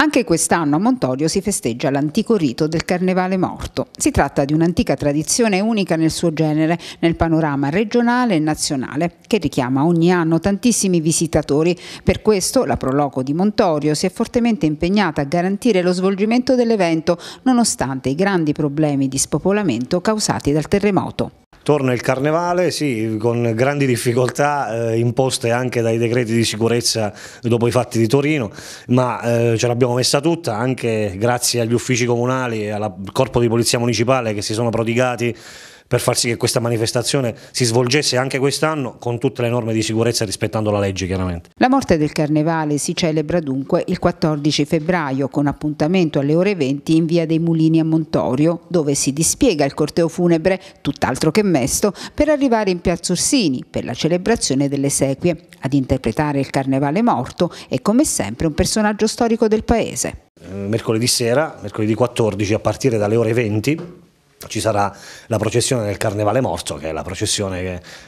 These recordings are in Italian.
Anche quest'anno a Montorio si festeggia l'antico rito del Carnevale Morto. Si tratta di un'antica tradizione unica nel suo genere, nel panorama regionale e nazionale, che richiama ogni anno tantissimi visitatori. Per questo la Proloco di Montorio si è fortemente impegnata a garantire lo svolgimento dell'evento, nonostante i grandi problemi di spopolamento causati dal terremoto. Torna il carnevale, sì, con grandi difficoltà eh, imposte anche dai decreti di sicurezza dopo i fatti di Torino, ma eh, ce l'abbiamo messa tutta anche grazie agli uffici comunali e al corpo di polizia municipale che si sono prodigati per far sì che questa manifestazione si svolgesse anche quest'anno con tutte le norme di sicurezza rispettando la legge chiaramente. La morte del carnevale si celebra dunque il 14 febbraio con appuntamento alle ore 20 in via dei Mulini a Montorio dove si dispiega il corteo funebre tutt'altro che mesto per arrivare in piazza Orsini per la celebrazione delle sequie. Ad interpretare il carnevale morto è come sempre un personaggio storico del paese. Eh, mercoledì sera, mercoledì 14 a partire dalle ore 20 ci sarà la processione del Carnevale Morto, che è la processione,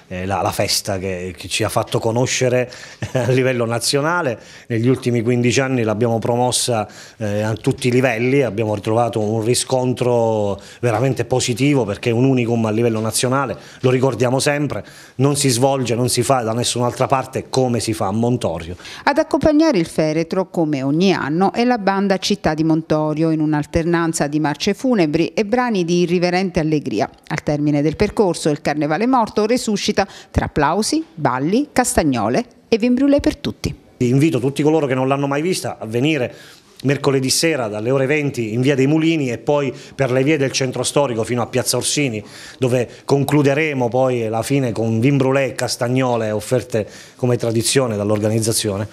che, eh, la, la, festa che, che, ci ha fatto conoscere a livello nazionale. Negli ultimi 15 anni l'abbiamo promossa eh, a tutti i livelli, abbiamo ritrovato un riscontro veramente positivo perché è un unicum a livello nazionale, lo ricordiamo sempre, non si svolge, non si fa da nessun'altra parte come si fa a Montorio. Ad accompagnare il feretro, come ogni anno, è la banda Città di Montorio, in un'alternanza di marce funebri e brani di irriverente riverente allegria. Al termine del percorso il Carnevale Morto resuscita tra applausi, balli, castagnole e vin brûlé per tutti. Invito tutti coloro che non l'hanno mai vista a venire mercoledì sera dalle ore 20 in via dei Mulini e poi per le vie del centro storico fino a piazza Orsini dove concluderemo poi la fine con vin brûlé e castagnole offerte come tradizione dall'organizzazione.